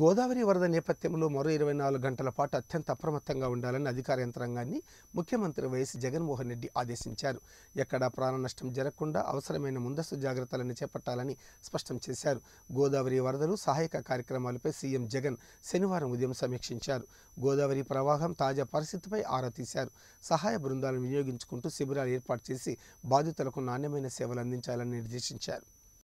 గోదావరి వరద నేపథ్యంలో మరో ఇరవై నాలుగు గంటల పాటు అత్యంత అప్రమత్తంగా ఉండాలని అధికార యంత్రాంగాన్ని ముఖ్యమంత్రి వైఎస్ జగన్మోహన్ రెడ్డి ఆదేశించారు ఎక్కడా ప్రాణ నష్టం జరగకుండా అవసరమైన ముందస్తు జాగ్రత్తలను చేపట్టాలని స్పష్టం చేశారు గోదావరి వరదలు సహాయక కార్యక్రమాలపై సీఎం జగన్ శనివారం ఉదయం సమీక్షించారు గోదావరి ప్రవాహం తాజా పరిస్థితిపై ఆరా తీశారు సహాయ బృందాలను వినియోగించుకుంటూ శిబిరాలు ఏర్పాటు చేసి బాధితులకు నాణ్యమైన సేవలు అందించాలని నిర్దేశించారు